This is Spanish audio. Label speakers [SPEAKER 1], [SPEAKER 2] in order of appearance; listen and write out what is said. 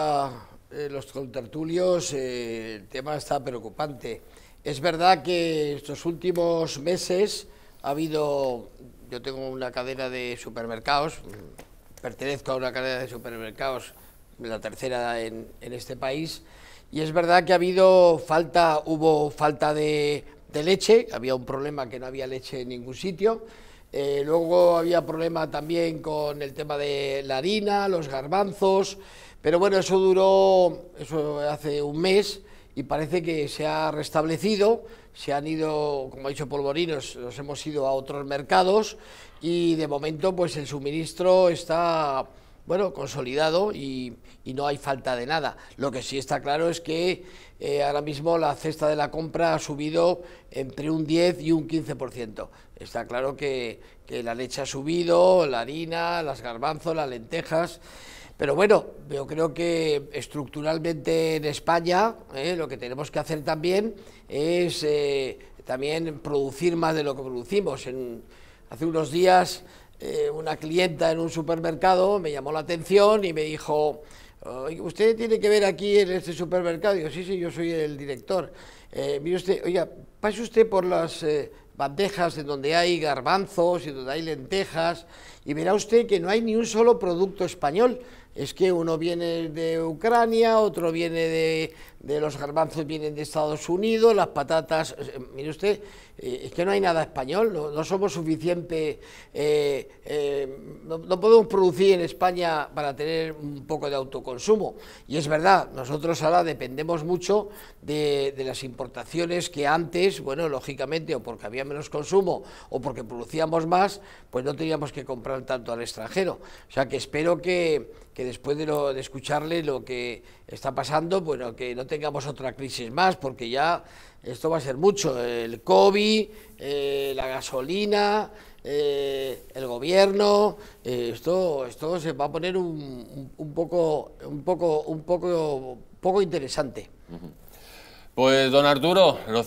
[SPEAKER 1] Ah, eh, los contertulios, eh, el tema está preocupante. Es verdad que estos últimos meses ha habido, yo tengo una cadena de supermercados, pertenezco a una cadena de supermercados, la tercera en, este país, y es verdad que ha habido falta, hubo falta de, de leche, había un problema que no había leche en ningún sitio, eh, luego había problema también con el tema de la harina, los garbanzos, pero bueno, eso duró eso hace un mes y parece que se ha restablecido, se han ido, como ha dicho Polvorinos, nos hemos ido a otros mercados y de momento pues el suministro está bueno, consolidado y, no hay falta de nada. Lo que sí está claro es que eh, ahora mismo la cesta de la compra ha subido entre un 10 y un 15%. Está claro que, la leche ha subido, la harina, las garbanzos, las lentejas. Pero bueno, yo creo que estructuralmente en España eh, lo que tenemos que hacer también es eh, también producir más de lo que producimos. En, hace unos días eh, una clienta en un supermercado me llamó la atención y me dijo, usted tiene que ver aquí en este supermercado. yo, sí, sí, yo soy el director. Eh, mire usted, oiga, pase usted por las eh, bandejas en donde hay garbanzos y donde hay lentejas y verá usted que no hay ni un solo producto español es que uno viene de Ucrania, otro viene de, los garbanzos, vienen de Estados Unidos, las patatas, eh, mire usted, eh, es que no hay nada español, no, somos suficiente, eh, no, podemos producir en España para tener un poco de autoconsumo. Y es verdad, nosotros ahora dependemos mucho de, las importaciones que antes, bueno, lógicamente, o porque había menos consumo o porque producíamos más, pues no teníamos que comprar tanto al extranjero. O sea que espero que después de, escucharle lo que está pasando, bueno, que no tengamos otra crisis más, porque ya esto va a ser mucho. El COVID, eh, la gasolina, eh, el gobierno, eh, esto, esto se va a poner un, poco, un poco, un poco, poco interesante. Pues don Arturo, los